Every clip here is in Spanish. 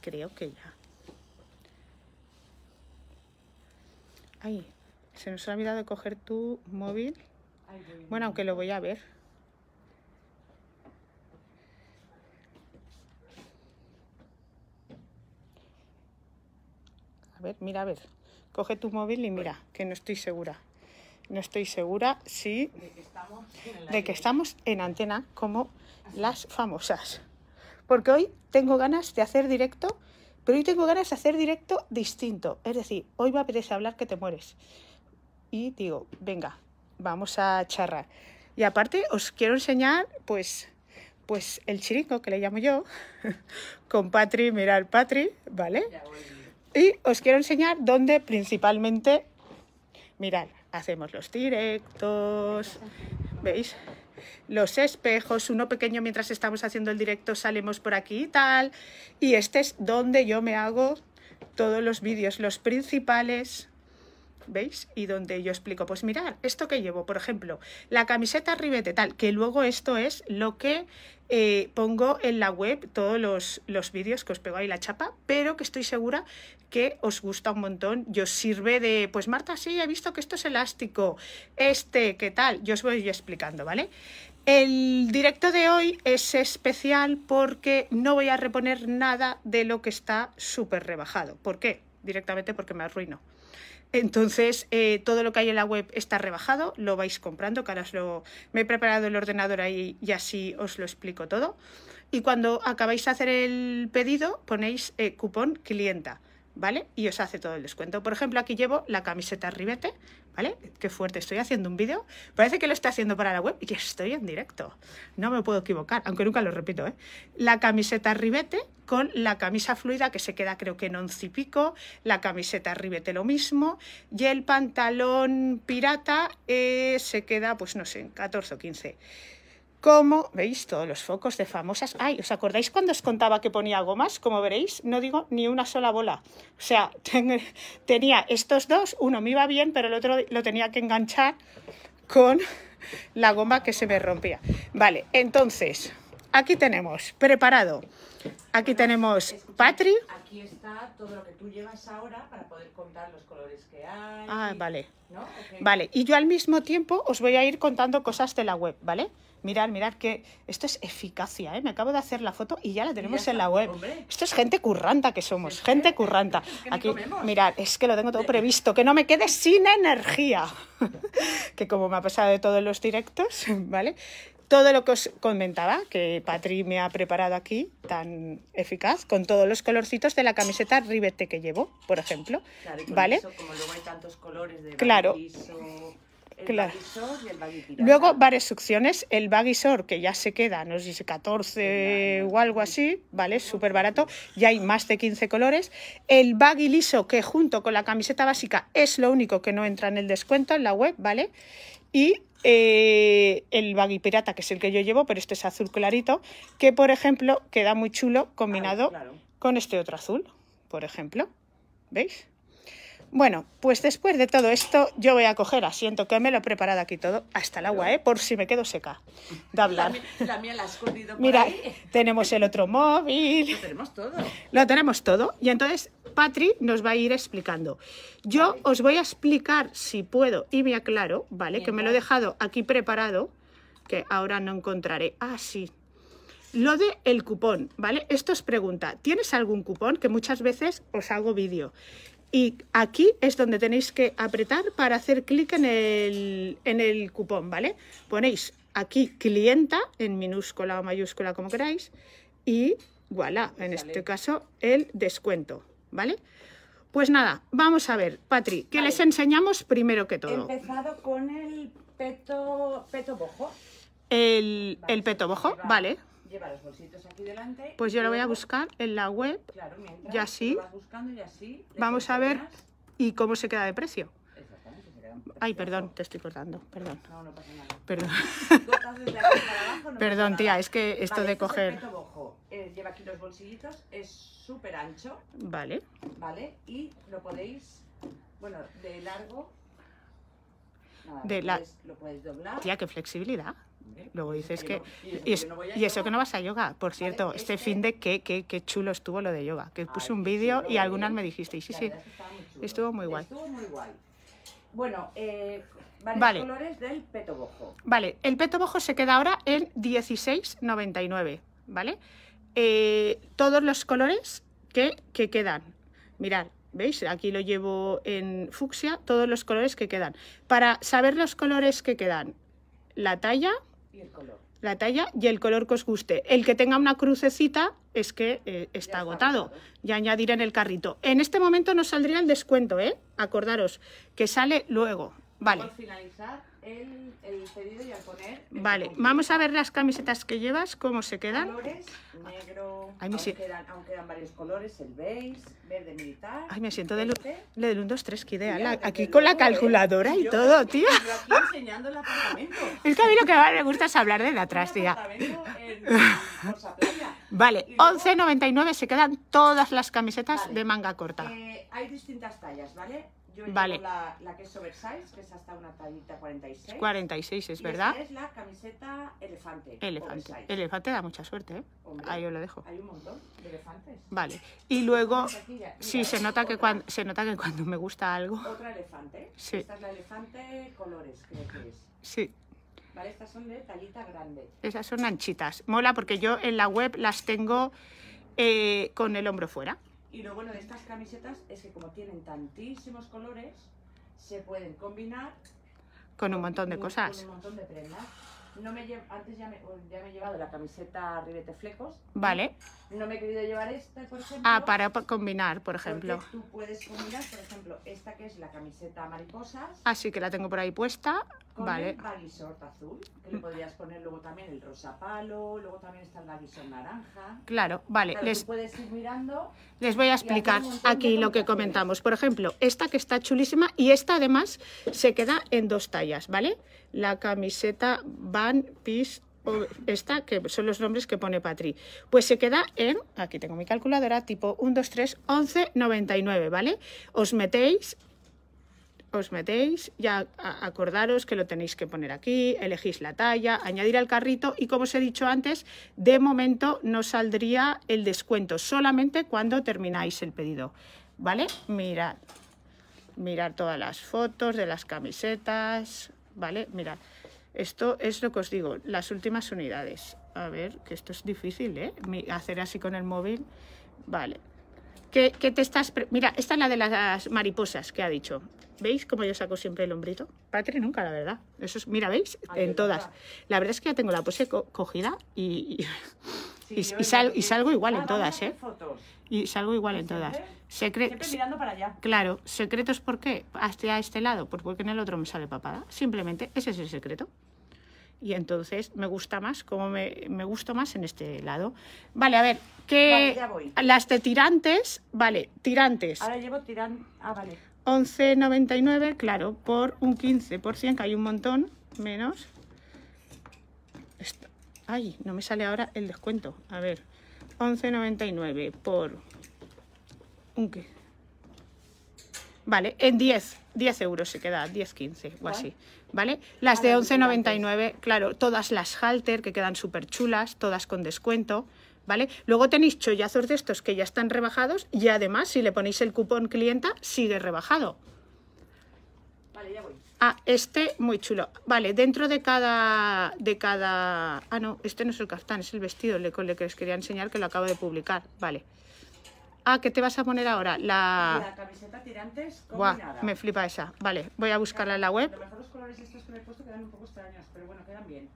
Creo que ya. Ay, se nos ha olvidado coger tu móvil. Bueno, aunque lo voy a ver. A ver, mira, a ver. Coge tu móvil y mira, que no estoy segura. No estoy segura si... de que estamos en antena como las famosas porque hoy tengo ganas de hacer directo, pero hoy tengo ganas de hacer directo distinto. Es decir, hoy me apetece hablar que te mueres. Y digo, venga, vamos a charrar. Y aparte os quiero enseñar, pues, pues el chiringo que le llamo yo, con Patri, mirad Patri, ¿vale? Y os quiero enseñar dónde principalmente, mirad, hacemos los directos, ¿veis? los espejos, uno pequeño mientras estamos haciendo el directo salimos por aquí y tal. Y este es donde yo me hago todos los vídeos, los principales ¿veis? Y donde yo explico, pues mirad, esto que llevo, por ejemplo, la camiseta ribete tal, que luego esto es lo que eh, pongo en la web todos los, los vídeos que os pego ahí la chapa, pero que estoy segura que os gusta un montón y os sirve de, pues Marta, sí, he visto que esto es elástico, este, ¿qué tal? Yo os voy explicando, ¿vale? El directo de hoy es especial porque no voy a reponer nada de lo que está súper rebajado. ¿Por qué? Directamente porque me arruino. Entonces, eh, todo lo que hay en la web está rebajado, lo vais comprando, que lo... Me he preparado el ordenador ahí y así os lo explico todo. Y cuando acabáis de hacer el pedido, ponéis eh, cupón clienta. ¿vale? Y os hace todo el descuento. Por ejemplo, aquí llevo la camiseta ribete, ¿vale? Qué fuerte, estoy haciendo un vídeo. Parece que lo estoy haciendo para la web y estoy en directo. No me puedo equivocar, aunque nunca lo repito, ¿eh? La camiseta ribete con la camisa fluida que se queda creo que en once y pico, la camiseta ribete lo mismo y el pantalón pirata eh, se queda pues no sé, en 14 o 15 como, veis, todos los focos de famosas. Ay, ¿os acordáis cuando os contaba que ponía gomas? Como veréis, no digo ni una sola bola. O sea, tenía estos dos, uno me iba bien, pero el otro lo tenía que enganchar con la goma que se me rompía. Vale, entonces, aquí tenemos preparado. Aquí tenemos Patrick. Patri. Aquí está todo lo que tú llevas ahora para poder contar los colores que hay. Ah, vale. Vale, y yo al mismo tiempo os voy a ir contando cosas de la web, ¿vale? Mirad, mirad que esto es eficacia, ¿eh? Me acabo de hacer la foto y ya la tenemos en la web. Esto es gente curranta que somos, gente curranta. Aquí, mirad, es que lo tengo todo previsto, que no me quede sin energía. que como me ha pasado de todos los directos, ¿vale? todo lo que os comentaba, que Patri me ha preparado aquí, tan eficaz, con todos los colorcitos de la camiseta ribete que llevo, por ejemplo. Claro, ¿vale? como luego hay tantos colores de claro. el claro. Y luego varias opciones, el baguisor que ya se queda, no sé si 14 o algo así, ¿vale? Súper barato, ya hay más de 15 colores. El baggy liso que junto con la camiseta básica es lo único que no entra en el descuento en la web, ¿vale? Y eh, el baggy pirata, que es el que yo llevo, pero este es azul clarito, que por ejemplo queda muy chulo combinado con este otro azul, por ejemplo. ¿Veis? Bueno, pues después de todo esto, yo voy a coger asiento, que me lo he preparado aquí todo, hasta el agua, ¿eh? por si me quedo seca de La, escondido por Mira, tenemos el otro móvil. Lo tenemos todo. Lo tenemos todo. Y entonces Patri nos va a ir explicando. Yo os voy a explicar, si puedo, y me aclaro, ¿vale? que me lo he dejado aquí preparado, que ahora no encontraré. Ah, sí, lo de el cupón, ¿vale? Esto os pregunta. ¿Tienes algún cupón? Que muchas veces os hago vídeo. Y aquí es donde tenéis que apretar para hacer clic en el, en el cupón, ¿vale? Ponéis aquí clienta en minúscula o mayúscula como queráis y voilà, en este caso el descuento, ¿vale? Pues nada, vamos a ver, Patri, ¿qué les enseñamos primero que todo? Empezado con el peto, bojo. El, el peto bojo, vale. Lleva los bolsitos aquí delante. Pues yo lo voy a buscar en la web. Claro, mientras y así, vamos a ver y cómo se queda de precio. Ay, perdón, te estoy cortando, perdón. No, no pasa nada. Perdón. perdón, tía, es que esto de este coger... Eh, lleva aquí los bolsillitos, es súper ancho. Vale. Vale, y lo podéis, bueno, de largo... de la... lo podéis doblar. Tía, qué flexibilidad. ¿eh? Luego dices que... Y eso, que no vas a yoga, por cierto, este fin de qué, chulo estuvo lo de yoga, que puse un pues vídeo y algunas me dijisteis, sí, sí, estuvo muy guay. Estuvo muy guay. Bueno, eh, vale. colores del peto Vale, el peto bojo se queda ahora en 16,99, ¿vale? Eh, todos los colores que, que quedan. Mirad, ¿veis? Aquí lo llevo en fucsia, todos los colores que quedan. Para saber los colores que quedan, la talla, y el color. La talla y el color que os guste. El que tenga una crucecita es que eh, está, agotado. Y Ya añadiré en el carrito. En este momento no saldría el descuento, ¿eh? Acordaros que sale luego. Vale el, el pedido y al poner... Vale, vamos a ver las camisetas que llevas, cómo se quedan. Colores, negro, Ay, aún, quedan, varios colores, el beige, verde militar... Ay, me siento le del 1, 2, 3, que idea aquí con la ¿eh? calculadora y todo, tío. Yo aquí enseñando el apartamento. Es que a mí que más me gusta es hablar de la atrás, tía. Vale, 11,99 se quedan todas las camisetas de manga corta. Eh, hay distintas tallas, ¿vale? Yo vale. la, que es oversize, que es hasta una tallita 46. 46 es, ¿verdad? es la camiseta elefante. Elefante. Elefante da mucha suerte, ¿eh? Ahí os lo dejo. Hay un montón de elefantes. Vale. Y luego, sí, se nota, que cuando, se nota que cuando me gusta algo... Otra elefante. Sí. Esta es la elefante colores, creo que es. Sí. Vale, estas son de tallita grande. Esas son anchitas. Mola porque yo en la web las tengo eh, con el hombro fuera. Y lo bueno de estas camisetas es que como tienen tantísimos colores, se pueden combinar con un montón de cosas no me antes ya me, ya me, he llevado la camiseta ribete flecos. Vale. No me he querido llevar esta, por ejemplo. Ah, para combinar, por ejemplo. Tú puedes combinar, por ejemplo, esta que es la camiseta mariposas. Así ah, que la tengo por ahí puesta. Con vale. el baguisort azul, que le podrías poner luego también el rosa palo, luego también está el baguisort naranja. Claro, vale. les, puedes ir mirando. Les voy a explicar aquí lo que comentamos. Por ejemplo, esta que está chulísima y esta además se queda en dos tallas, ¿vale? La camiseta va Pis, o esta, que son los nombres que pone Patri. Pues se queda en, aquí tengo mi calculadora, tipo 1, 2, 3, 11, 99, ¿vale? Os metéis os metéis, ya acordaros que lo tenéis que poner aquí, elegís la talla, añadir al carrito y como os he dicho antes, de momento no saldría el descuento, solamente cuando termináis el pedido, ¿vale? Mirad, mirar todas las fotos de las camisetas, ¿vale? Mirad. Esto es lo que os digo, las últimas unidades. A ver, que esto es difícil, ¿eh? Hacer así con el móvil. Vale. ¿Qué, te estás...? Mira, esta es la de las mariposas que ha dicho. ¿Veis cómo yo saco siempre el hombrito? Patri nunca, la verdad. Eso es, mira, ¿veis? en todas. La verdad es que ya tengo la pose cogida y... y, salgo igual en ah, todas, ¿eh? Y salgo igual en todas. ¿eh? Secre mirando para allá. Claro, secretos ¿por qué? Hasta este, este lado, pues porque en el otro me sale papada. Simplemente ese es el secreto y entonces me gusta más, como me, me más en este lado. Vale, a ver, que las de tirantes, vale, tirantes. Ahora llevo tirantes. ah, vale. 11.99, claro, por un 15%, que hay un montón menos. Ay, no me sale ahora el descuento. A ver, 11,99 por... ¿Un qué? Vale, en 10, 10 euros se queda, 10, 15 o así, ¿vale? Las de 11,99, claro, todas las halter que quedan súper chulas, todas con descuento, ¿vale? Luego tenéis chollazos de estos que ya están rebajados y además si le ponéis el cupón clienta sigue rebajado. Vale, ya voy. Ah, este muy chulo. Vale, dentro de cada, de cada... Ah, no, este no es el caftán, es el vestido el que os quería enseñar que lo acabo de publicar. Vale. Ah, ¿qué te vas a poner ahora? La, camiseta tirantes combinada. me flipa esa. Vale, voy a buscarla en la web. lo colores que he puesto quedan un poco extraños, pero bueno, quedan bien.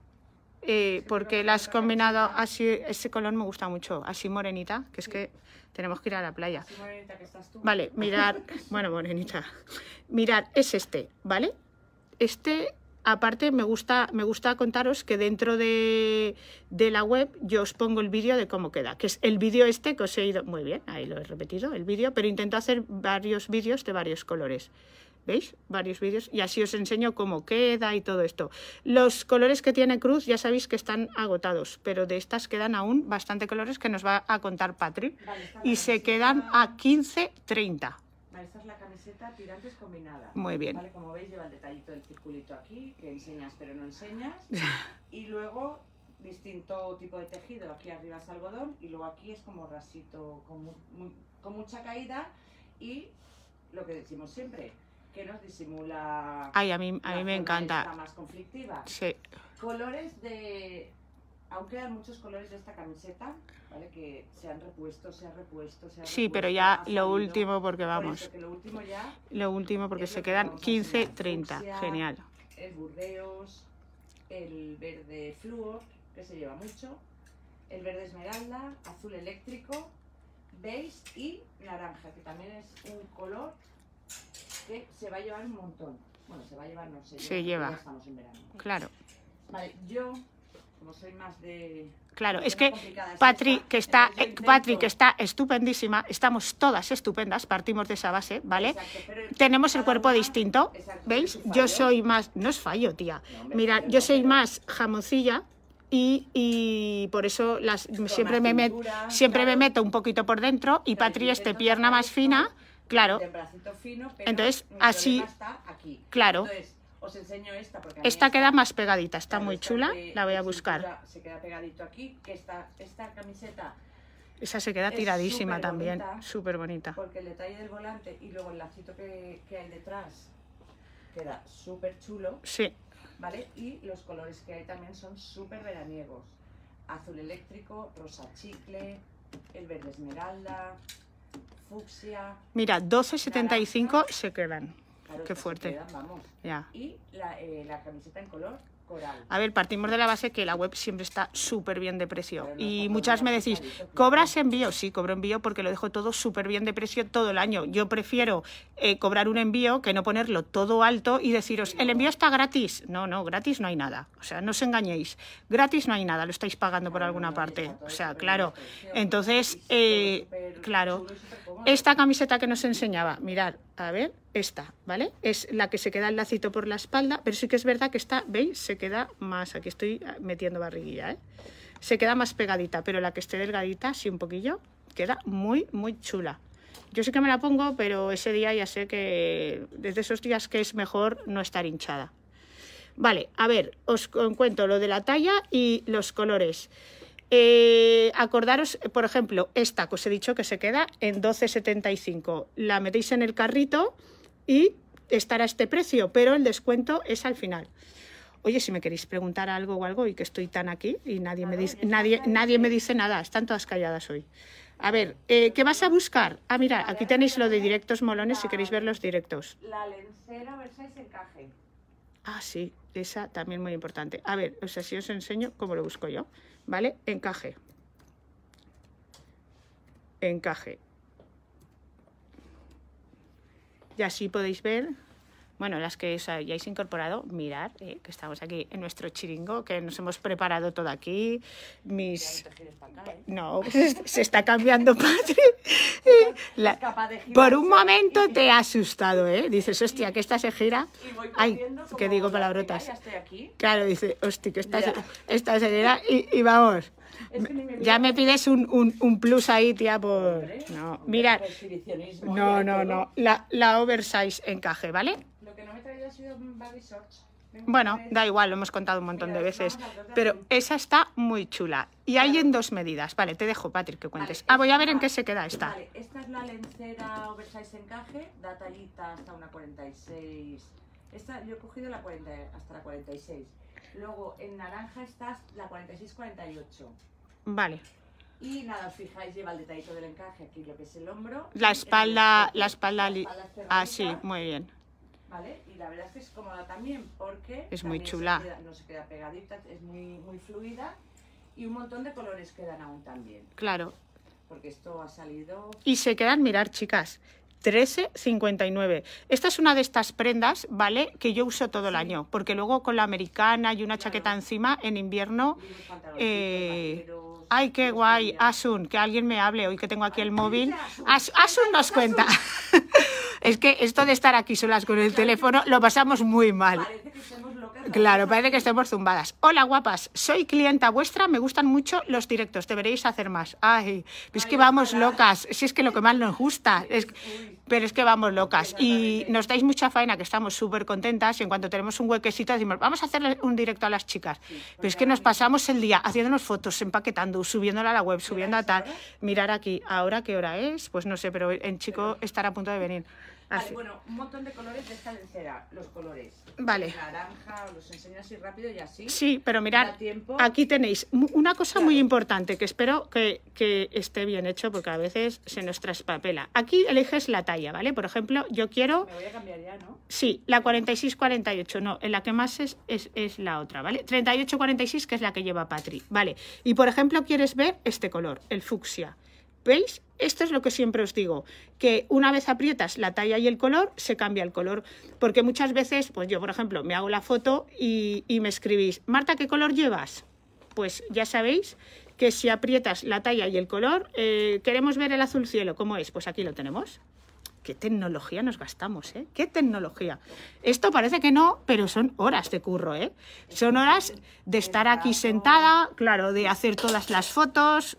Eh, porque la has combinado así, ese color me gusta mucho, así morenita, que es que tenemos que ir a la playa. morenita que estás tú. Vale, mirar, bueno, morenita, mirar, es este, ¿vale? Este, aparte, me gusta, me gusta contaros que dentro de, la web yo os pongo el vídeo de cómo queda, que es el vídeo este que os he ido, muy bien, ahí lo he repetido, el vídeo, pero intento hacer varios vídeos de varios colores. ¿Veis? Varios vídeos y así os enseño cómo queda y todo esto. Los colores que tiene Cruz ya sabéis que están agotados, pero de estas quedan aún bastante colores que nos va a contar Patrick y se quedan a 15.30 esta es la camiseta tirantes combinada. Muy bien. Vale, como veis lleva el detallito del circulito aquí, que enseñas pero no enseñas. y luego distinto tipo de tejido, aquí arriba es algodón y luego aquí es como rasito con, mucha caída y lo que decimos siempre, que nos disimula... Ay, a mí, a mí me encanta. más conflictiva. Sí. Colores de Aún quedan muchos colores de esta camiseta, ¿vale? Que se han repuesto, se han repuesto, se han Sí, pero ya lo último porque vamos. lo último ya... Lo último porque se quedan 15, 30. Genial. El burdeos, el verde flúor, que se lleva mucho, el verde esmeralda, azul eléctrico, beige y naranja, que también es un color que se va a llevar un montón. Bueno, se va a llevar, no sé. Se lleva. Ya estamos en verano. Claro. Vale, yo Claro, es que Patrick, que está, eh, está estupendísima, estamos todas estupendas, partimos de esa base, ¿vale? Tenemos el cuerpo distinto, ¿veis? Yo soy más, no es fallo, tía. Mira, yo soy más jamoncilla, y, por eso las, siempre, me, siempre me meto un poquito por dentro y Patri es pierna más fina, claro. Entonces, así, claro. Os enseño esta porque esta queda más pegadita, está muy chula, la voy a buscar. Se queda pegadito aquí, que esta, camiseta... Esa se queda tiradísima también, súper bonita. Porque el detalle del volante y luego el lacito que, hay detrás queda súper chulo. Sí. ¿Vale? Y los colores que hay también son súper veraniegos. Azul eléctrico, rosa chicle, el verde esmeralda, fucsia... Mira, 12.75 se quedan. Qué fuerte. Y eh, la, camiseta en color coral. A ver, partimos de la base que la web siempre está súper bien de precio. y muchas me decís, ¿cobras envío? Sí, cobro envío porque lo dejo todo súper bien de precio todo el año. Yo prefiero eh, cobrar un envío que no ponerlo todo alto y deciros, el envío está gratis. No, no, gratis no hay nada. O sea, no os engañéis. Gratis no hay nada, lo estáis pagando por alguna parte. O sea, claro. Entonces, eh, claro, esta camiseta que nos enseñaba, mirad, a ver, esta, ¿vale? Es la que se queda el lacito por la espalda, pero sí que es verdad que esta, ¿veis? Se queda más, aquí estoy metiendo barriguilla, ¿eh? Se queda más pegadita, pero la que esté delgadita, sí un poquillo, queda muy, muy chula. Yo sí que me la pongo, pero ese día ya sé que desde esos días que es mejor no estar hinchada. Vale, a ver, os cuento lo de la talla y los colores. Eh, acordaros, por ejemplo, esta que os he dicho que se queda en 12,75. La metéis en el carrito y estará este precio, pero el descuento es al final. Oye, si me queréis preguntar algo o algo y que estoy tan aquí y nadie, me dice, nadie, nadie me dice nada, están todas calladas hoy. A ver, eh, ¿qué vas a buscar? Ah, mira, aquí tenéis lo de directos molones si queréis ver los directos. La lencera versus encaje. Ah, sí, esa también muy importante. A ver, o sea, si os enseño cómo lo busco yo. ¿vale? Encaje. Encaje. Y así podéis ver bueno, las que os hayáis incorporado, mirar eh, que estamos aquí en nuestro chiringo, que nos hemos preparado todo aquí. Mis... ¿eh? No, se, está cambiando, padre. Por un momento te ha asustado, ¿eh? Dices, hostia, que esta se gira. Ay, que digo palabrotas. Claro, dice, hostia, que esta, se, gira y, vamos. ya me pides un, un, plus ahí, tía, por... No, No, no, no. La, la oversize encaje, ¿vale? Bueno, pues, da igual, lo hemos contado un montón de veces. Pero esa está muy chula. Y hay en dos medidas. Vale, te dejo, Patrick, que cuentes. ah, voy a ver en qué se queda esta. Vale, esta es la lencera oversize encaje, da tallita hasta una 46. Esta yo he cogido la 40, hasta la 46. Luego en naranja está la 46-48. Vale. Y nada, os fijáis, lleva el detallito del encaje aquí, lo que es el hombro. La espalda, la espalda, la ah, sí, muy bien. Y la verdad es que es cómoda también porque... Es muy chula. no se queda pegadita, es muy, fluida y un montón de colores quedan aún también. Claro. Porque esto ha salido... Y se quedan, mirar chicas, 13,59. Esta es una de estas prendas, ¿vale? Que yo uso todo el año, porque luego con la americana y una chaqueta encima en invierno. Eh, ay, qué guay, Asun, que alguien me hable hoy que tengo aquí el móvil. Asun nos cuenta. Es que esto de estar aquí solas con el teléfono lo pasamos muy mal. Claro, parece que estemos zumbadas. Hola, guapas. Soy clienta vuestra. Me gustan mucho los directos. Deberéis hacer más. Ay, es que vamos locas. Si es que lo que más nos gusta. Pero es que vamos locas. Y nos dais mucha faena, que estamos súper contentas. Y en cuanto tenemos un huequecito, decimos, vamos a hacer un directo a las chicas. Pero es que nos pasamos el día haciéndonos fotos, empaquetando, subiéndola a la web, subiendo a tal. Mirar aquí. ¿Ahora qué hora es? Pues no sé, pero el chico estará a punto de venir. Vale, bueno, un montón de colores de esta lencera, los colores. Vale. Naranja, los enseño así rápido y así. Sí, pero mirad, aquí tenéis una cosa muy importante que espero que, esté bien hecho porque a veces se nos traspapela. Aquí eliges la talla, ¿vale? Por ejemplo, yo quiero... Me voy a cambiar ya, ¿no? Sí, la 46-48, no, en la que más es, es, la otra, ¿vale? 38-46 que es la que lleva Patri, ¿vale? Y por ejemplo, quieres ver este color, el fucsia. ¿Veis? Esto es lo que siempre os digo, que una vez aprietas la talla y el color, se cambia el color. Porque muchas veces, pues yo, por ejemplo, me hago la foto y, me escribís, Marta, ¿qué color llevas? Pues ya sabéis que si aprietas la talla y el color, eh, queremos ver el azul cielo, ¿cómo es? Pues aquí lo tenemos. ¿Qué tecnología nos gastamos, eh? ¿Qué tecnología? Esto parece que no, pero son horas de curro, ¿eh? Son horas de estar aquí sentada, claro, de hacer todas las fotos,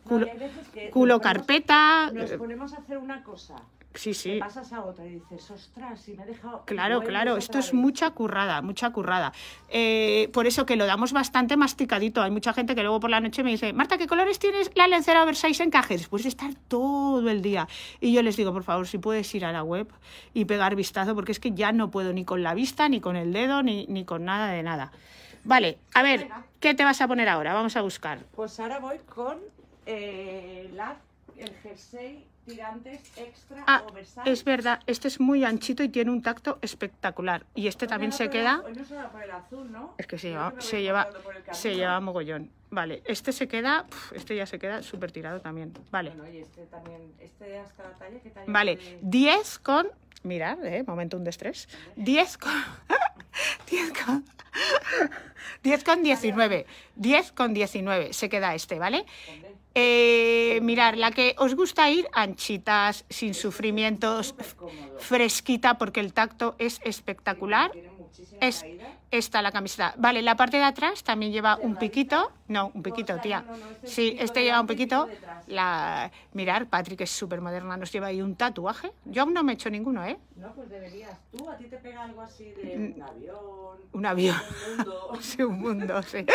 culo, carpeta. Nos eh, ponemos a hacer una cosa Sí, sí. Te pasas a otra y dices, ostras, si me he dejado. Claro, claro, esto es mucha currada, mucha currada. Eh, por eso que lo damos bastante masticadito. Hay mucha gente que luego por la noche me dice, Marta, ¿qué colores tienes la lencera oversize encajes. Después pues de estar todo el día. Y yo les digo, por favor, si puedes ir a la web y pegar vistazo, porque es que ya no puedo ni con la vista, ni con el dedo, ni, con nada de nada. Vale, a ver, ¿qué te vas a poner ahora? Vamos a buscar. Pues ahora voy con la, eh, el jersey tirantes extra ah, Es verdad, este es muy anchito y tiene un tacto espectacular. Y este también se queda. no se va el azul, ¿no? Es que se lleva, se, lleva se lleva mogollón. Vale, este se queda, este ya se queda súper tirado también. Vale. Vale, 10 con. Mirad, eh, momento un estrés. 10 con. 10 con. 10 con 19. 10 con 19 se queda este, ¿vale? Eh, mirar, la que os gusta ir, anchitas, sin sufrimientos, fresquita, porque el tacto es espectacular. Es esta la camiseta. Vale, la parte de atrás también lleva un piquito. No, un piquito, tía. Este sí, este lleva un piquito. Este la... Mirar, Patrick es súper moderna, nos lleva ahí un tatuaje. Yo aún no me he hecho ninguno, ¿eh? No, pues deberías. Tú, a ti te pega algo así de mm. un avión. Un avión. Un mundo. sí, un mundo, sí.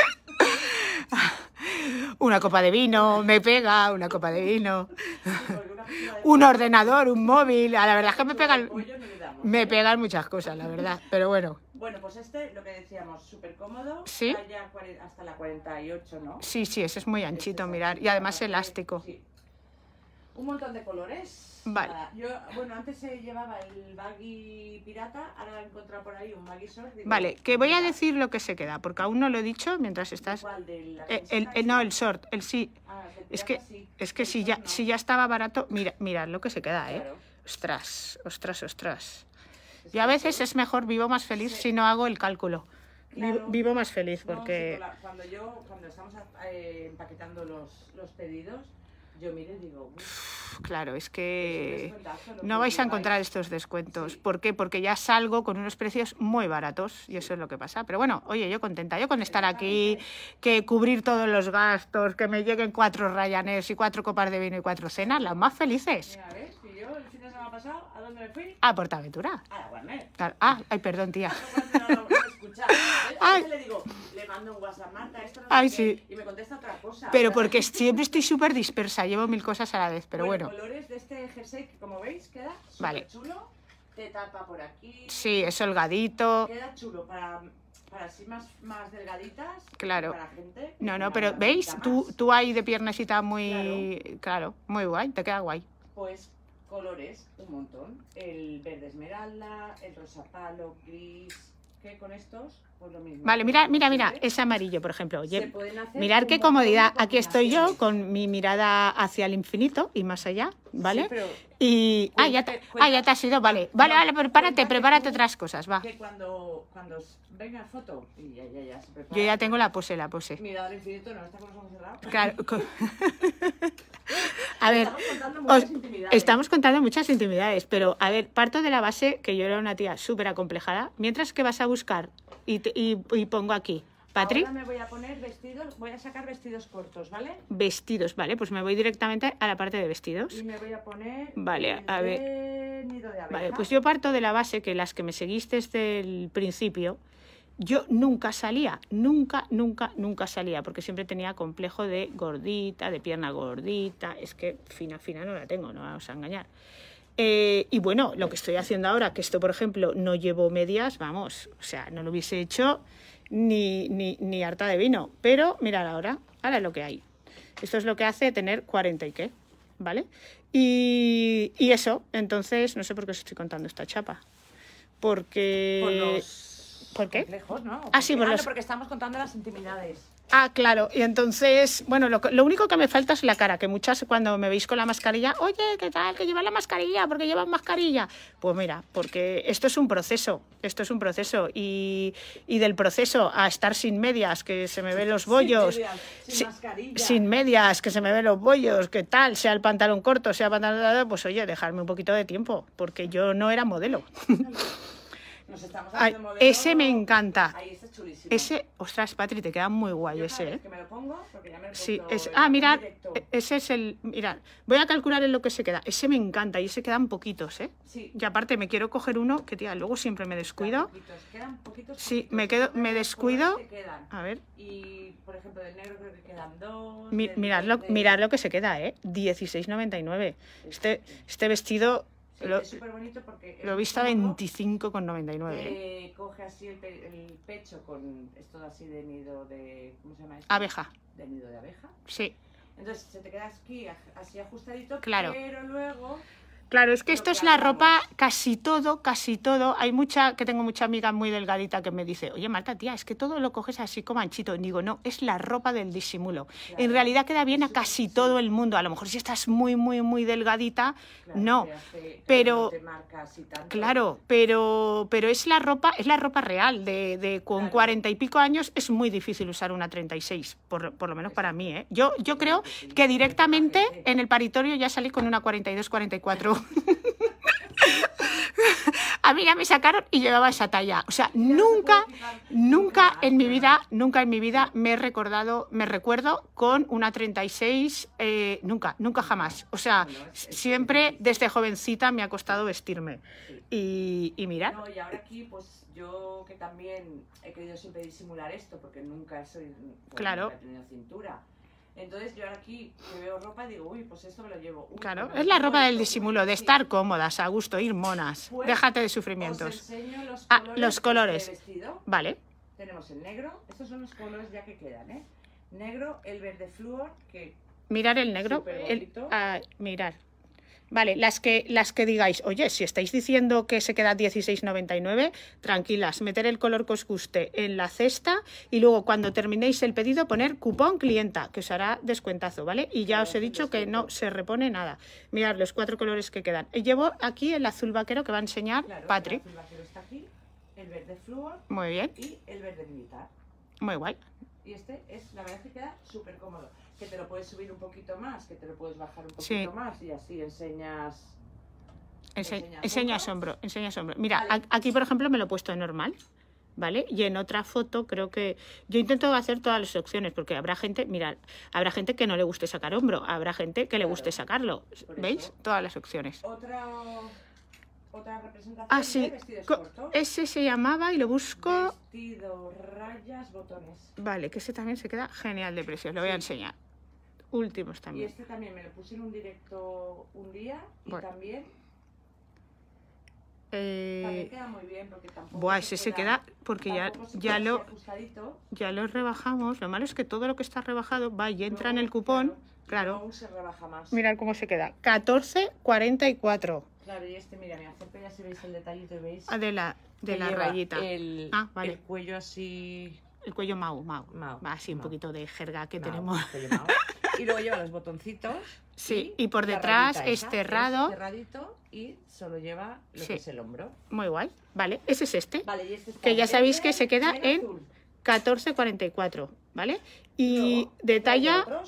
una copa de vino, me pega, una copa de vino, un ordenador, un móvil, a la verdad es que me pegan, me ¿eh? pegan muchas cosas, la verdad, pero bueno. Bueno, pues este, lo que decíamos, súper cómodo, ¿Sí? hasta la 48, ¿no? Sí, sí, ese es muy anchito, mirar, y además elástico un montón de colores. Vale. yo, bueno, antes se llevaba el baggy pirata, ahora he encontrado por ahí un baggy short. Vale, que voy a decir lo que se queda, porque aún no lo he dicho mientras estás... Eh, el, eh, no, el short, el sí. Ah, es que, Es que si, ya, si ya estaba barato, mira, mira lo que se queda, ¿eh? Ostras, ostras, ostras. Y a veces es mejor vivo más feliz si no hago el cálculo. Vivo más feliz porque... cuando, yo, cuando estamos eh, empaquetando los, los pedidos, yo mire digo... claro, es que no vais a encontrar estos descuentos. ¿Por qué? Porque ya salgo con unos precios muy baratos y eso es lo que pasa. Pero bueno, oye, yo contenta, yo con estar aquí, que cubrir todos los gastos, que me lleguen cuatro rayanes y cuatro copas de vino y cuatro cenas, las más felices me ha pasado? ¿A dónde me fui? A Portaventura. A ah, la Warner. Ah, ay, perdón, tía. Ay. le digo, le mando un WhatsApp Marta, esto no sí. y me contesta otra cosa. Pero porque siempre estoy súper dispersa, llevo mil cosas a la vez, pero bueno. Los colores de este jersey, como veis, queda súper vale. chulo. Te tapa por aquí. Sí, es holgadito. Queda chulo para así más, delgaditas. Claro. Para gente. No, no, pero ¿veis? Tú, tú ahí de piernecita muy. claro. muy guay, te queda guay. Pues colores, un montón. El verde esmeralda, el rosa palo, gris, ¿Qué con estos, pues lo mismo. Vale, mira, mira, mira, Ese amarillo, por ejemplo. Oye, mirar qué comodidad. Aquí estoy yo con mi mirada hacia el infinito y más allá. ¿Vale? y. Ah ya, te, ah, has ido, vale. Vale, vale, prepárate, prepárate otras cosas, va. cuando, cuando venga foto, Yo ya tengo la pose, la pose. Claro. a ver, estamos contando, muchas intimidades. pero a ver, parto de la base que yo era una tía súper acomplejada. Mientras que vas a buscar y pongo aquí Patri. me voy a poner vestidos, voy a sacar vestidos cortos, ¿vale? Vestidos, vale, pues me voy directamente a la parte de vestidos. Y me voy a poner. Vale, a ver. vale, pues yo parto de la base que las que me seguiste desde el principio, yo nunca salía, nunca, nunca, nunca salía, porque siempre tenía complejo de gordita, de pierna gordita, es que fina, fina no la tengo, no vamos a engañar. Eh, y bueno, lo que estoy haciendo ahora, que esto por ejemplo no llevo medias, vamos, o sea, no lo hubiese hecho ni, ni, ni harta de vino. Pero mirad ahora, ahora es lo que hay. Esto es lo que hace tener 40 y qué, ¿vale? Y, y eso, entonces, no sé por qué os estoy contando esta chapa. Porque... Por qué? Lejos, ¿no? ah, sí, ah, porque estamos contando las intimidades. Ah, claro. Y entonces, bueno, lo, único que me falta es la cara, que muchas cuando me veis con la mascarilla, oye, ¿qué tal? Que llevas la mascarilla, porque llevan mascarilla. Pues mira, porque esto es un proceso, esto es un proceso. Y, y del proceso a estar sin medias, que se me ven los bollos. Sin, medias, que se me ven los bollos, que tal, sea el pantalón corto, sea el pantalón, pues oye, dejarme un poquito de tiempo, porque yo no era modelo. ese me encanta. Ese, ostras, Patri, te queda muy guay ese. ¿eh? es, ah, mirad, e, ese es el. Mirad, voy a calcular en lo que se queda. Ese me encanta y ese quedan poquitos, ¿eh? Y aparte me quiero coger uno que, tía, luego siempre me descuido. sí, me quedo, me descuido. A ver. Y, por ejemplo, del negro creo que quedan dos. Este mirad, lo, que se queda, ¿eh? 16,99. Este, este vestido lo, es súper bonito porque... Lo a 25,99. ¿eh? coge así el, pecho con esto así de nido de... ¿Cómo se llama Abeja. De nido de abeja. Sí. Entonces se te queda aquí así ajustadito, claro. pero luego Claro, es que esto es la ropa, casi todo, casi todo. Hay mucha, que tengo mucha amiga muy delgadita que me dice, oye Marta, tía, es que todo lo coges así como anchito. digo, no, es la ropa del disimulo. En realidad queda bien a casi todo el mundo. A lo mejor si estás muy, muy, muy delgadita, no. pero, claro, pero, pero es la ropa, es la ropa real. De, con cuarenta y pico años es muy difícil usar una 36, por, por lo menos para mí. ¿eh? Yo, yo creo que directamente en el paritorio ya salí con una 42, 44. A mí ya me sacaron y llevaba esa talla. O sea, nunca, nunca en mi vida, nunca en mi vida me he recordado, me recuerdo con una 36, eh, nunca, nunca jamás. O sea, siempre desde jovencita me ha costado vestirme. Y, mirad y ahora aquí, pues yo que también he querido siempre disimular esto, porque nunca soy, pues, nunca he tenido cintura. Entonces yo aquí que veo ropa y digo, uy, pues esto me lo llevo. claro, pues es la ropa del disimulo, de estar cómodas, a gusto, ir monas. Pues, Déjate de sufrimientos. Os enseño los colores. Ah, los colores. Vale. Tenemos el negro, estos son los colores ya que quedan, ¿eh? Negro, el verde flúor, que... Mirar el negro, ah, mirar. Vale, las que, las que digáis, oye, si estáis diciendo que se queda 16,99, tranquilas, meter el color que os guste en la cesta y luego cuando terminéis el pedido poner cupón clienta, que os hará descuentazo, ¿vale? Y ya ah, os he dicho que no se repone nada. Mirad los cuatro colores que quedan. Eh, llevo aquí el azul vaquero que va a enseñar Patrick. El azul vaquero está aquí, el verde flúor. Y el verde militar. Muy guay. Y este es, la verdad es que queda súper cómodo que te lo puedes subir un poquito más, que te lo puedes bajar un poquito más y así enseñas... enseñas enseña enseñas hombro. Mira, aquí por ejemplo me lo he puesto en normal. ¿vale? Y en otra foto creo que yo intento hacer todas las opciones porque habrá gente, mira, habrá gente que no le guste sacar hombro, habrá gente que le guste sacarlo, ¿veis? Todas las opciones. Otra otra representación ah, de de vestidos cortos. Ese se llamaba y lo busco. Vestido, rayas, botones. Vale, que ese también se queda genial de precio. lo voy a enseñar últimos también. Y este también me lo puse en un directo un día y también. Eh... También queda muy bien porque tampoco. Buah, ese se queda, porque ya, ya, lo, ya lo rebajamos. Lo malo es que todo lo que está rebajado va y entra en el cupón. Claro. claro. se rebaja más. Mirad cómo se queda. 14.44. Claro, y este, mira, me acerco ya si veis el detallito veis. Ah, de la, rayita. El, ah, vale. el cuello así. El cuello mau, mau. mau así, un poquito de jerga que mau, tenemos. y luego lleva los botoncitos. Sí, y, por detrás es cerrado. cerradito y solo lleva lo que es el hombro. Muy guay. Vale, ese es este. este que ya sabéis que se queda en 1444, ¿vale? Y detalla de talla...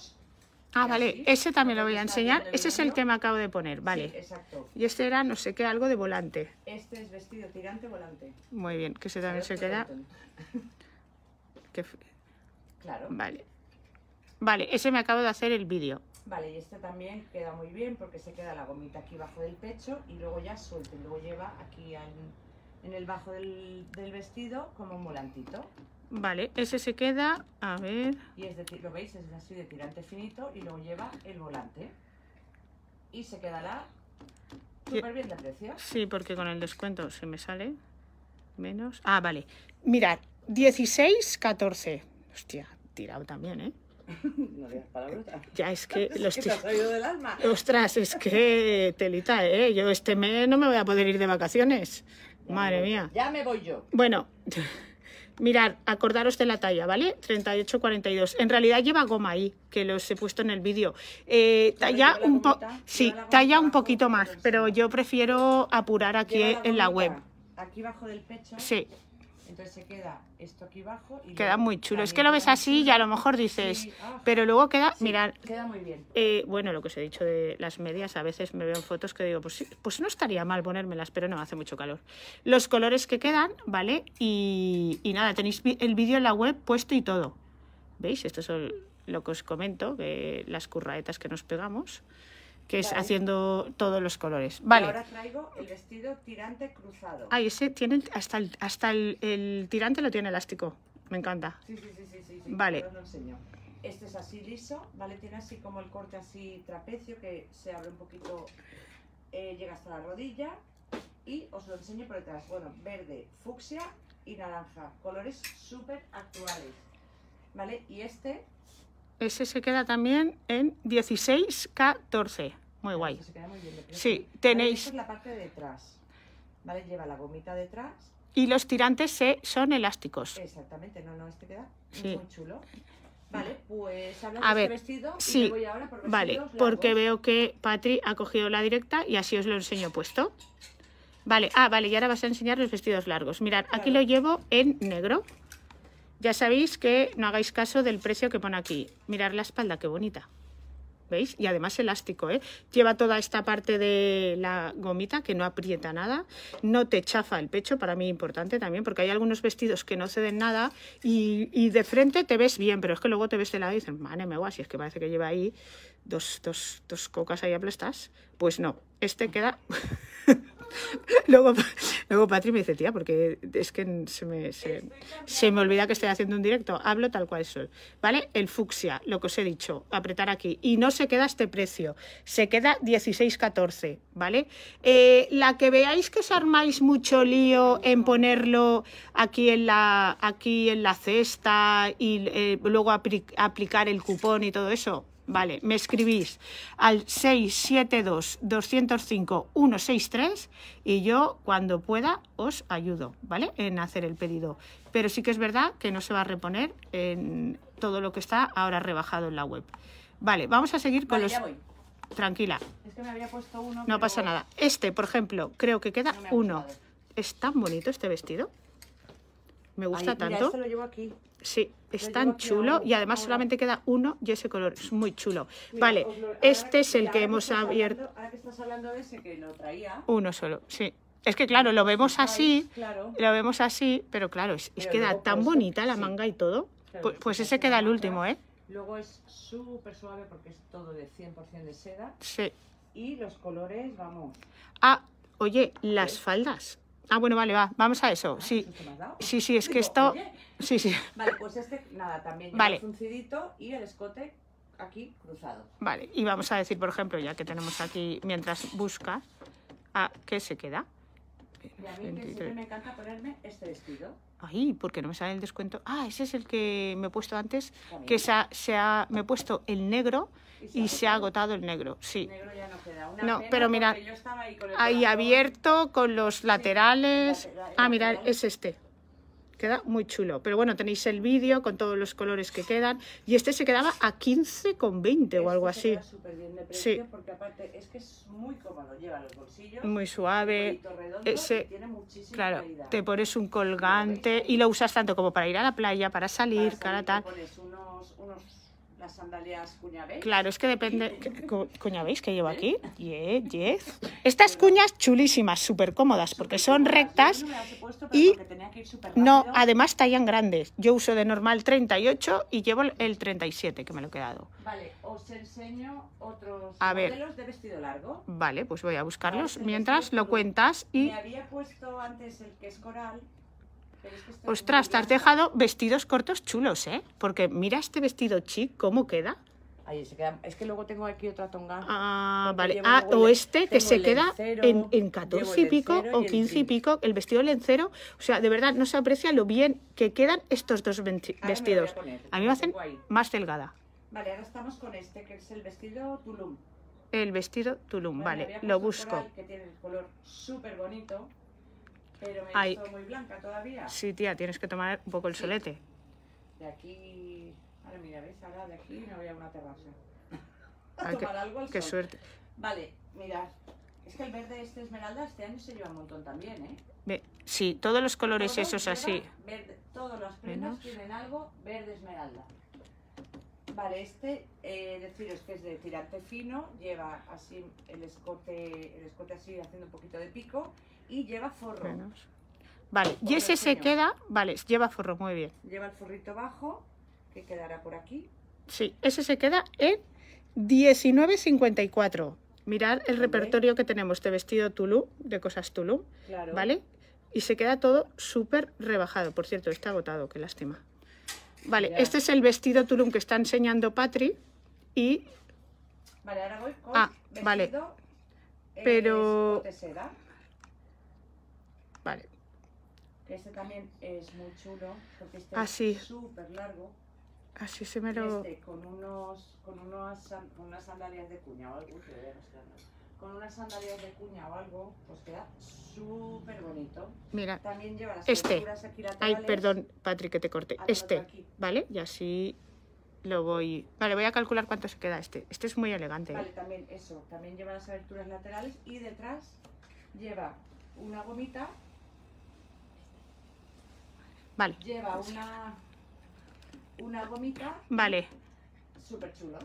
Ah, vale, ese también lo voy a enseñar. Ese es el que me acabo de poner, vale. exacto. Y este era no sé qué, algo de volante. Este es vestido tirante volante. Muy bien, que ese también se queda. Claro. Vale. Vale, ese me acabo de hacer el vídeo. Vale, y este también queda muy bien porque se queda la gomita aquí bajo del pecho y luego ya suelta luego lleva aquí en el bajo del, vestido como un volantito. Vale, ese se queda, a ver... Y es decir lo veis, es así de tirante finito y luego lleva el volante. Y se quedará súper bien de precio. Sí, porque con el descuento se me sale menos... Ah, vale. Mirad, 16, 14. Hostia, tirado también, ¿eh? no Ya, es que... Los chicos. Ostras, es que telita, ¿eh? Yo este mes no me voy a poder ir de vacaciones. Madre mía. Ya me voy yo. Bueno, mirad, acordaros de la talla, ¿vale? 38-42. En realidad lleva goma ahí, que los he puesto en el vídeo. Eh, talla un poco sí, talla un poquito más, pero yo prefiero apurar aquí en la web. Aquí bajo del pecho. Sí. Entonces se queda esto aquí abajo. queda muy chulo. Es que lo ves así y a lo mejor dices, ah. pero luego queda, mira Queda muy bien. Eh, bueno, lo que os he dicho de las medias, a veces me veo fotos que digo, pues, pues no estaría mal ponérmelas, pero no, hace mucho calor. Los colores que quedan, ¿vale? Y, nada, tenéis el vídeo en la web puesto y todo. ¿Veis? Esto es lo que os comento, las curraetas que nos pegamos que es haciendo todos los colores. Vale. Y ahora traigo el vestido tirante cruzado. Ah, ese tiene hasta el, hasta el, tirante lo tiene elástico. Me encanta. Sí, sí, sí, sí, sí Vale. Este es así liso, ¿vale? Tiene así como el corte así trapecio que se abre un poquito, eh, llega hasta la rodilla. Y os lo enseño por detrás. Bueno, verde, fucsia y naranja. Colores súper actuales. ¿Vale? Y este ese se queda también en 16K14 muy guay. sí, tenéis... Y los tirantes eh, son elásticos. Exactamente, no, no, este queda sí. muy chulo. Vale, pues hablamos a este ver, vestido sí, Vale, porque veo que Patri ha cogido la directa y así os lo enseño puesto. Vale, ah, vale, y ahora vas a enseñar los vestidos largos. Mirad, aquí lo llevo en negro. Ya sabéis que no hagáis caso del precio que pone aquí. Mirad la espalda, qué bonita. ¿veis? Y además elástico, ¿eh? Lleva toda esta parte de la gomita que no aprieta nada, no te chafa el pecho, para mí importante también, porque hay algunos vestidos que no ceden nada y, de frente te ves bien, pero es que luego te ves de lado y dices, mane, me voy si es que parece que lleva ahí dos, dos, dos cocas ahí aplastas. Pues no, este queda... luego, luego Patri me dice, tía, porque es que se me, olvida que estoy haciendo un directo. Hablo tal cual soy. ¿Vale? El fucsia, lo que os he dicho, apretar aquí. Y no se queda este precio, se queda 16,14. ¿Vale? Eh, la que veáis que os armáis mucho lío en ponerlo aquí en la, aquí en la cesta y eh, luego aplicar el cupón y todo eso, Vale, me escribís al 672-205-163 y yo cuando pueda os ayudo, ¿vale? En hacer el pedido. Pero sí que es verdad que no se va a reponer en todo lo que está ahora rebajado en la web. Vale, vamos a seguir con los... Tranquila. Es que me había puesto uno. No pasa nada. Este, por ejemplo, creo que queda uno. Es tan bonito este vestido. Me gusta tanto. Sí, es tan chulo y además solamente queda uno y ese color es muy chulo. vale, este es el que hemos abierto. Ahora que estás hablando de ese que lo traía. Uno solo, sí. Es que claro, lo vemos así, lo vemos así, pero claro, es, queda tan bonita la manga y todo. Pues, pues ese queda el último, ¿eh? Luego es súper suave porque es todo de 100% de seda. Sí. Y los colores, vamos. Ah, oye, las faldas. Ah, bueno, vale, va, vamos a eso. Sí, sí, sí, es que esto... Sí, sí. Vale, pues este, nada, también vale. y el escote aquí cruzado. Vale, y vamos a decir, por ejemplo, ya que tenemos aquí, mientras busca ¿a qué se queda? Y a mí que siempre me encanta ponerme este vestido. Ay, porque no me sale el descuento. Ah, ese es el que me he puesto antes, que se ha, se ha, me he puesto el negro y se, ha agotado el negro, sí. no pero mira, ahí, abierto, con los laterales. ah, mirad, es este queda muy chulo. Pero bueno, tenéis el vídeo con todos los colores que quedan. Y este se quedaba a 15,20 20 o este algo así. sí. muy suave. Ese, claro, te pones un colgante y lo usas tanto como para ir a la playa, para salir, para, tal las sandalias cuñabéis. Claro, es que depende. ¿Cuñabéis que llevo aquí? yes. ¿Eh? Estas cuñas chulísimas, súper cómodas, porque son rectas y no, además tallan grandes. Yo uso de normal 38 y llevo el 37, que me lo he quedado. Vale, os enseño otros modelos de vestido largo. Vale, pues voy a buscarlos mientras lo cuentas y... Me había puesto antes el que es coral, Ostras, te has dejado vestidos cortos chulos, ¿eh? Porque mira este vestido chic, cómo queda. Ahí se queda. Es que luego tengo aquí otra tonga. Ah, vale. Ah, o este que se queda en, 14 y pico o 15 y pico, el vestido lencero. O sea, de verdad no se aprecia lo bien que quedan estos dos vestidos. A, mí me hacen más delgada. Vale, ahora estamos con este, que es el vestido Tulum. El vestido Tulum, vale, vale lo busco. Que tiene el color súper bonito. Pero me he muy blanca todavía. Sí, tía, tienes que tomar un poco el solete. De aquí... Ahora mira, ¿ves? Ahora de aquí no voy a una terraza. a ah, tomar algo Qué suerte. Vale, mirad. Es que el verde este esmeralda este año se lleva un montón también, ¿eh? sí, todos los colores esos así. Verde, todas las prendas tienen algo verde esmeralda. Vale, este, eh, deciros que es de tirante fino, lleva así el escote, el escote así haciendo un poquito de pico y lleva forro. Vale, y ese se queda, vale, lleva forro, muy bien. Lleva el forrito bajo, que quedará por aquí. Sí, ese se queda en 19.54. Mirad el repertorio que tenemos de vestido Tulum, de cosas Tulum, claro. ¿vale? Y se queda todo súper rebajado. Por cierto, está agotado, qué lástima. Vale, este es el vestido Tulum que está enseñando Patri y... Vale, ahora voy con ah, vestido, vale. Eh, Pero... Vale. Este también es muy chulo, porque este Así. Ah, es súper largo. Así ah, se me lo... Este, con, unos, con unas sandalias de cuña o algo, este con unas sandalias de cuña o algo, pues queda súper bonito. Mira, También lleva este, ay, perdón, Patrick, que te corté, ah, este, ¿vale? Y así lo voy... Vale, voy a calcular cuánto se queda este. Este es muy elegante. ¿eh? Vale, también eso. También lleva las aberturas laterales y detrás lleva una gomita Lleva una, una gomita. Vale. Súper chulo.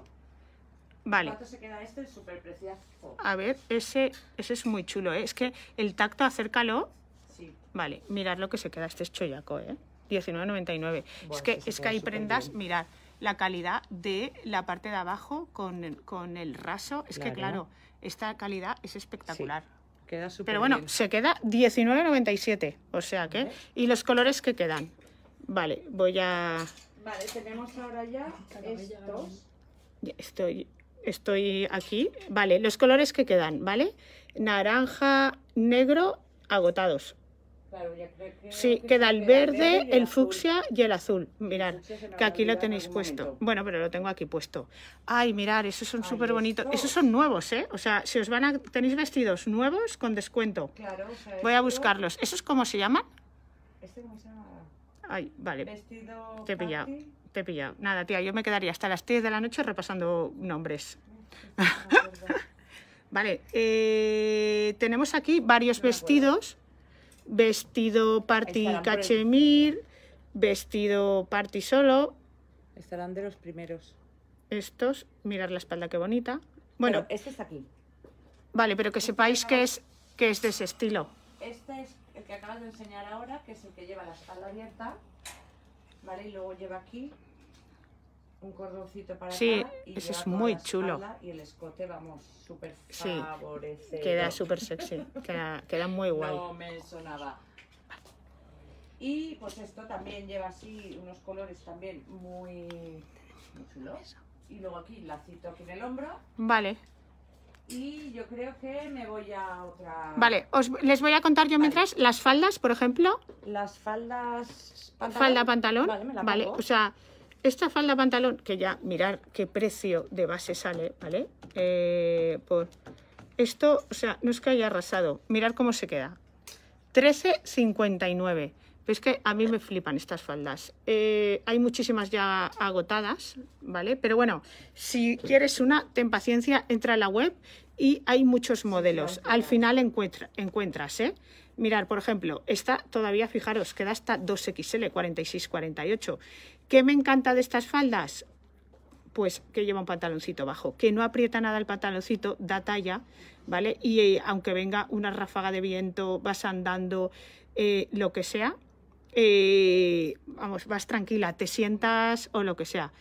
Vale. ¿Cuánto se queda este súper precioso. A ver, ese, ese es muy chulo, ¿eh? Es que el tacto, acércalo. Vale, mirad lo que se queda. Este es choyaco, ¿eh? 19,99. es que, este es que hay prendas, mirad, la calidad de la parte de abajo con, con el raso. Es que, claro, esta calidad es espectacular. Sí. Queda Pero bueno, se queda 19,97. O sea que... ¿Y los colores que quedan? Vale, voy a... Vale, tenemos ahora ya estos. Estoy, estoy aquí. Vale, los colores que quedan, ¿vale? Naranja, negro, agotados. Sí, queda el verde, el fucsia y el azul. Mirad, que aquí lo tenéis puesto. Bueno, pero lo tengo aquí puesto. Ay, mirad, esos son súper bonitos. Esos son nuevos, ¿eh? O sea, si os van a... Tenéis vestidos nuevos con descuento. Voy a buscarlos. ¿Esos cómo se llaman? Este Ay, vale. Te he pillado, te he pillado. Nada, tía, yo me quedaría hasta las 10 de la noche repasando nombres. vale, eh, tenemos aquí varios vestidos vestido party cachemir, vestido party solo. Estarán de los primeros. Estos, mirar la espalda, qué bonita. Bueno, este está aquí. Vale, pero que este sepáis que es, que es de ese estilo. Este es el que acabas de enseñar ahora, que es el que lleva la espalda abierta, ¿vale? Y luego lleva aquí un cordoncito para el acá y eso es muy chulo. Y el escote, vamos, súper Sí, queda súper sexy, queda, queda, muy guay. No me sonaba. Y pues esto también lleva así unos colores también muy, chulos. Y luego aquí lacito aquí en el hombro. Vale. Y yo creo que me voy a otra... Vale, os, les voy a contar yo mientras las faldas, por ejemplo. Las faldas... ¿pantalón? Falda, pantalón. Vale, me la vale o sea... Esta falda pantalón, que ya mirar qué precio de base sale, ¿vale? Eh, por esto, o sea, no es que haya arrasado. Mirar cómo se queda. 13,59. Es que a mí me flipan estas faldas. Eh, hay muchísimas ya agotadas, ¿vale? Pero bueno, si quieres una, ten paciencia, entra a la web y hay muchos modelos. Al final encuentras, ¿eh? Mirar, por ejemplo, esta todavía, fijaros, queda hasta 2XL, 46-48. ¿Qué me encanta de estas faldas? Pues que lleva un pantaloncito bajo, que no aprieta nada el pantaloncito, da talla, ¿vale? Y eh, aunque venga una ráfaga de viento, vas andando, eh, lo que sea, eh, vamos, vas tranquila, te sientas o lo que sea.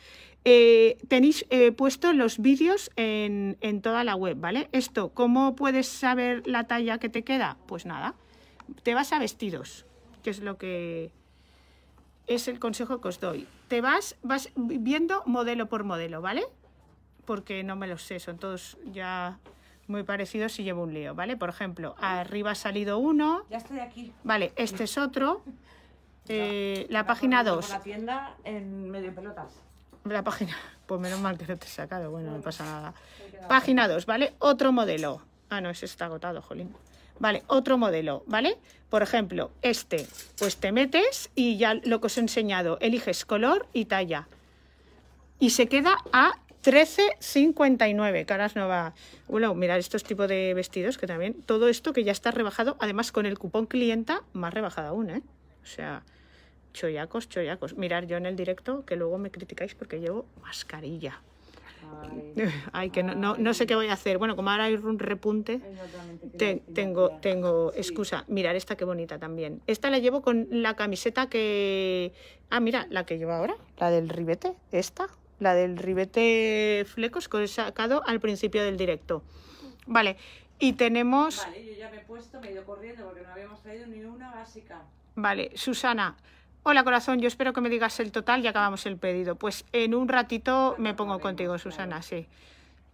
tenéis puesto los vídeos en, en toda la web, ¿vale? Esto, ¿cómo puedes saber la talla que te queda? Pues nada, te vas a vestidos, que es lo que es el consejo que os doy. Te vas, vas viendo modelo por modelo, ¿vale? Porque no me los sé, son todos ya muy parecidos y llevo un lío, ¿vale? Por ejemplo, arriba ha salido uno. Ya estoy aquí. Vale, este es otro. Eh, la, página 2. La tienda en medio pelotas. La página, pues menos mal que no te he sacado, bueno, no pasa nada. Página 2, ¿vale? Otro modelo. Ah, no, ese está agotado, jolín. Vale, otro modelo, ¿vale? Por ejemplo, este, pues te metes y ya lo que os he enseñado, eliges color y talla. Y se queda a 13,59, caras no Bueno, mirad estos tipos de vestidos que también, todo esto que ya está rebajado, además con el cupón clienta, más rebajado aún, ¿eh? O sea, choyacos, choyacos. Mirar yo en el directo, que luego me criticáis porque llevo mascarilla. Ay, que no, no, sé qué voy a hacer. Bueno, como ahora hay un repunte, tengo, tengo excusa. Mirar esta qué bonita también. Esta la llevo con la camiseta que... Ah, mira, la que llevo ahora, la del ribete, esta, la del ribete flecos que he sacado al principio del directo. Vale, y tenemos... Vale, yo ya me he puesto medio corriendo porque no habíamos traído ni una básica. Vale, Susana, Hola corazón, yo espero que me digas el total y acabamos el pedido. Pues en un ratito me pongo contigo, Susana, sí.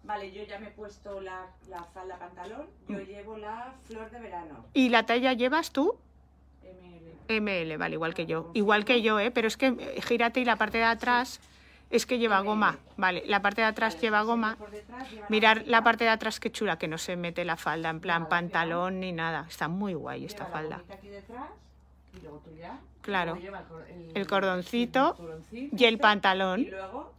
Vale, yo ya me he puesto la, falda pantalón, yo mm. llevo la flor de verano. ¿Y la talla llevas tú? ML. ML, vale, igual que yo. Igual que yo, ¿eh? Pero es que eh, gírate y la parte de atrás es que lleva goma. Vale, la parte de atrás lleva goma. Mirar la parte de atrás, qué chula, que no se mete la falda en plan pantalón ni nada. Está muy guay esta falda. Aquí detrás Claro. El, cordoncito y el pantalón.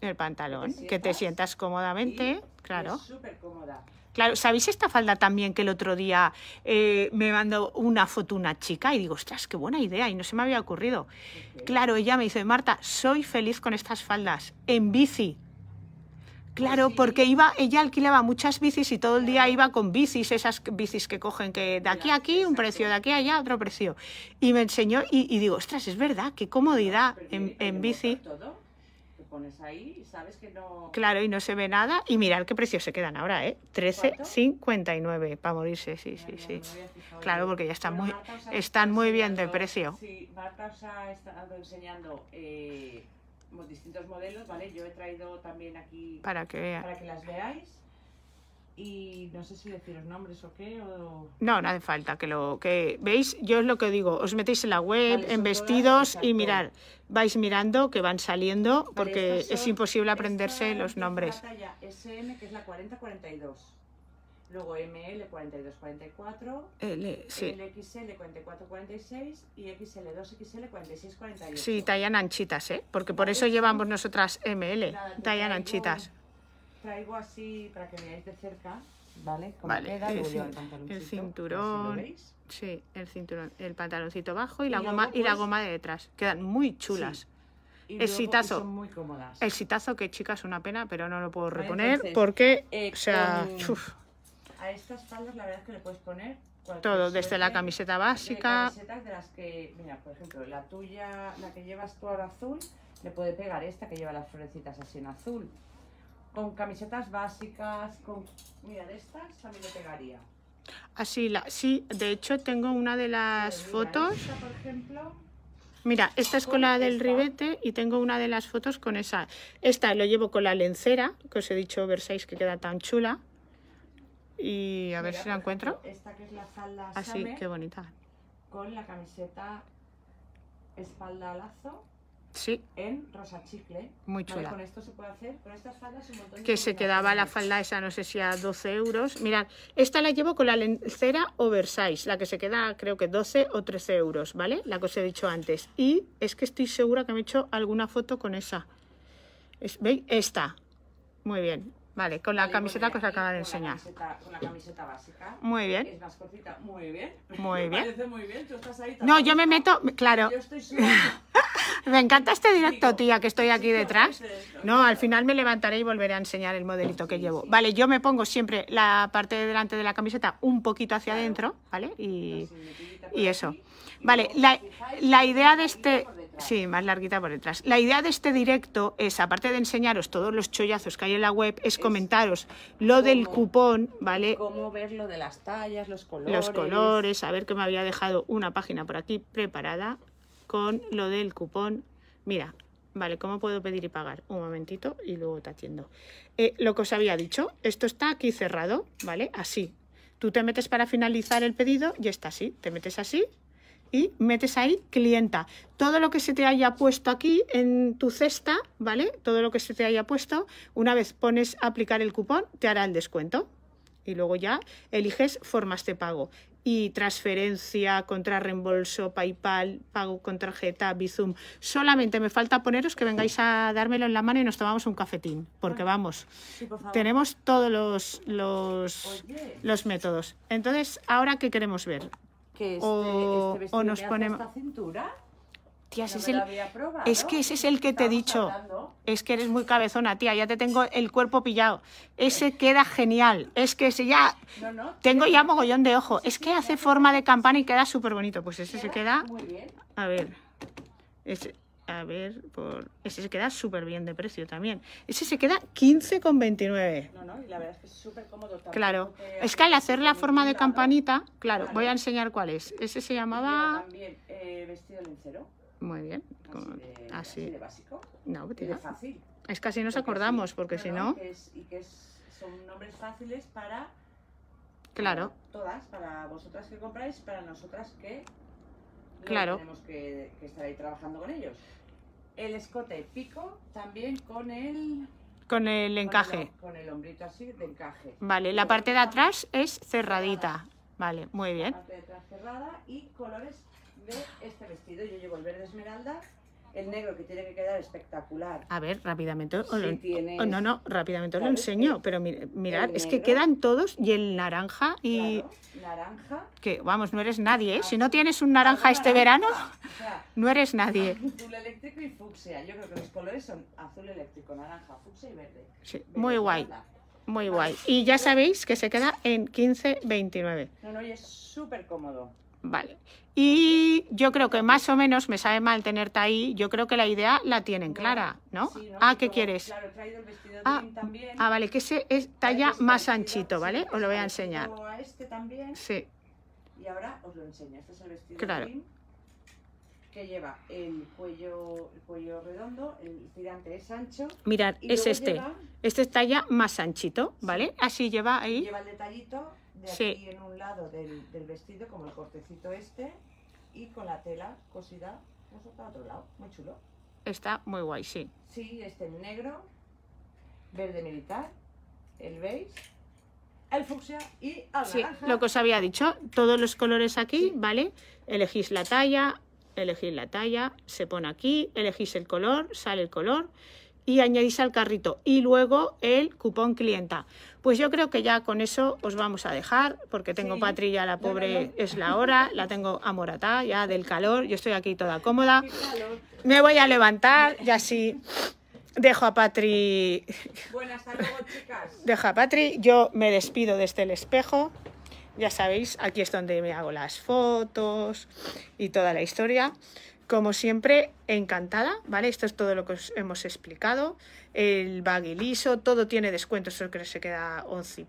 el pantalón. que te sientas cómodamente. claro. Súper cómoda. Claro, ¿sabéis esta falda también que el otro día eh, me mandó una foto una chica y digo, ostras, qué buena idea y no se me había ocurrido? Claro, ella me dice, Marta, soy feliz con estas faldas en bici. Claro, porque iba, ella alquilaba muchas bicis y todo el día iba con bicis, esas bicis que cogen que de aquí a aquí un precio, de aquí a allá otro precio. Y me enseñó y, digo, ostras, es verdad, qué comodidad en, en bici. Pones ahí y sabes que no... Claro, y no se ve nada. Y mirad qué precios se quedan ahora, ¿eh? 13,59 para morirse, sí, sí, sí. Claro, porque ya están muy, están muy bien de precio. Sí, ha estado enseñando... Eh, distintos modelos, ¿vale? Yo he traído también aquí para que, las veáis. Y no sé si deciros nombres o qué. O... No, no hace falta que lo que veis. Yo es lo que digo, os metéis en la web, en vestidos y mirar. Vais mirando que van saliendo porque es imposible aprenderse los nombres. La talla SM, que es la 4042. Luego ML4244, sí. LXL4446 y XL2XL4648. Sí, tallan anchitas, ¿eh? Porque por eso llevamos nosotras ML, talla tallan traigo, anchitas. Traigo así para que veáis de cerca, ¿vale? Como vale. Queda, el, cinturón. sí, el cinturón, el pantaloncito bajo y, la goma y la pues, goma de detrás. Quedan muy chulas. El exitazo. Pues, son muy cómodas. Exitazo que chicas, una pena, pero no lo puedo reponer porque, o eh, sea, a estas faldas la verdad es que le puedes poner todo, desde la camiseta básica. de las que, mira, por ejemplo, la tuya, la que llevas tú ahora azul, le puede pegar esta que lleva las florecitas así en azul. Con camisetas básicas, con, mira, de estas también le pegaría. Así, la, sí, de hecho tengo una de las fotos. mira, esta es con la del ribete y tengo una de las fotos con esa. Esta lo llevo con la lencera, que os he dicho, Versáis, que queda tan chula. Y a ver si la encuentro. Esta que es la falda Así, ah, qué bonita. Con la camiseta espalda lazo. Sí. En rosa chicle. Muy chula. con esto se puede hacer, con montón Que se quedaba la falda esa, no sé si a 12 euros. Mirad, esta la llevo con la lencera oversize, la que se queda creo que 12 o 13 euros, ¿vale? La que os he dicho antes. Y es que estoy segura que me he hecho alguna foto con esa. ¿Veis? Esta. Muy bien. Vale, con la camiseta que os acabo de enseñar. con la camiseta básica. Muy bien. Muy bien. No, yo me meto. Claro. me encanta este directo, tía, que estoy aquí detrás. No, al final me levantaré y volveré a enseñar el modelito que llevo. Vale, yo me pongo siempre la parte de delante de la camiseta un poquito hacia adentro, ¿vale? Y, eso. Vale, la, la idea de este Sí, más larguita por detrás. La idea de este directo es, aparte de enseñaros todos los chollazos que hay en la web, es, comentaros lo del cupón, ¿vale? Cómo ver lo de las tallas, los colores. Los colores, a ver que me había dejado una página por aquí preparada con lo del cupón. Mira, vale, ¿cómo puedo pedir y pagar? Un momentito y luego te atiendo. Eh, lo que os había dicho, esto está aquí cerrado, ¿vale? Así. Tú te metes para finalizar el pedido y está así. Te metes así y metes ahí clienta. Todo lo que se te haya puesto aquí en tu cesta, ¿vale? Todo lo que se te haya puesto, una vez pones aplicar el cupón, te hará el descuento. Y luego ya eliges formas de pago. Y transferencia, contra reembolso, PayPal, pago con tarjeta, Bizum. Solamente me falta poneros que vengáis a dármelo en la mano y nos tomamos un cafetín. Porque vamos, tenemos todos los, los, los métodos. Entonces, ¿ahora qué queremos ver? que este, o, este nos ponemos cintura. es, es que ese es el que te he dicho. Es que eres muy cabezona, tía. Ya te tengo el cuerpo pillado. Ese queda genial. Es que ese ya. tengo ya mogollón de ojo. es que hace forma de campana y queda súper bonito. Pues ese se queda. Muy bien. A ver. Ese a ver, por... Ese se queda súper bien de precio también. Ese se queda 15,29. No, no, y la verdad es que es súper cómodo. Claro, es que al hacer la forma de campanita, claro, voy a enseñar cuál es. Ese se llamaba... También eh, vestido lencero. Muy bien. Así, de, básico. No, fácil. Es que así nos acordamos, porque si no... y que son nombres fáciles para... Claro. todas, para vosotras que compráis, para nosotras que Claro. Tenemos que, estar ahí trabajando con ellos. El escote pico también con el... Con el encaje. Con el, hombrito así de encaje. Vale, la parte de atrás es cerradita. Vale, muy bien. parte de atrás cerrada y colores de este vestido. Yo llevo el verde esmeralda el negro que tiene que quedar espectacular. A ver, rápidamente. Os lo, no, no, rápidamente os lo enseño, pero mira, mirad, es que quedan todos y el naranja y... naranja. Que vamos, no eres nadie, ¿eh? Si no ah, tienes un naranja este verano, no eres nadie. Azul eléctrico y fucsia. Yo creo que los colores son azul eléctrico, naranja, fucsia y verde. Sí, muy guay. Muy guay. Y ya sabéis que se queda en 29. No, no, y es súper cómodo. Vale. Y yo creo que más o menos me sabe mal tenerte ahí. Yo creo que la idea la tienen clara, ¿no? ah, ¿qué quieres? Claro, traído el vestido ah, también. ah, vale, que ese es talla más anchito, ¿vale? os lo voy a enseñar. A este también. Sí. Y ahora os lo enseño. Este es el vestido claro que lleva el cuello, el cuello redondo, el tirante es ancho. Mirad, es este. Este está ya más anchito, ¿vale? Así lleva ahí. Lleva el detallito de aquí en un lado del, vestido, como el cortecito este, y con la tela cosida, pues está otro lado. Muy chulo. Está muy guay, sí. Sí, este en negro, verde militar, el beige el fucsia y el sí, Lo que os había dicho, todos los colores aquí, ¿vale? Elegís la talla, elegís la talla, se pone aquí, elegís el color, sale el color y añadís al carrito y luego el cupón clienta. Pues yo creo que ya con eso os vamos a dejar porque tengo Patri ya la pobre es la hora, la tengo amoratada ya del calor, yo estoy aquí toda cómoda. Me voy a levantar y así dejo a Patri... Buenas tardes, chicas. Dejo a Patri, yo me despido desde este el espejo. Ya sabéis, aquí es donde me hago las fotos y toda la historia. Como siempre, encantada, ¿vale? Esto es todo lo que os hemos explicado. El baguiliso, todo tiene descuento. creo que se queda 11,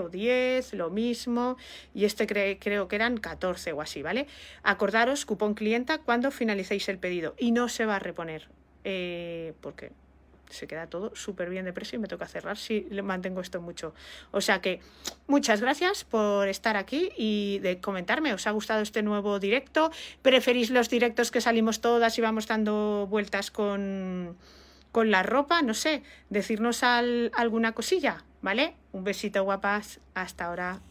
o 10, lo mismo. Y este creo que eran 14 o así, ¿vale? Acordaros, cupón clienta cuando finalicéis el pedido y no se va a reponer. ¿Por eh, porque se queda todo súper bien de precio y me toca cerrar si mantengo esto mucho. O sea que muchas gracias por estar aquí y de comentarme. ¿Os ha gustado este nuevo directo? ¿Preferís los directos que salimos todas y vamos dando vueltas con, con la ropa? No sé, decirnos alguna cosilla, ¿vale? Un besito guapas, hasta ahora.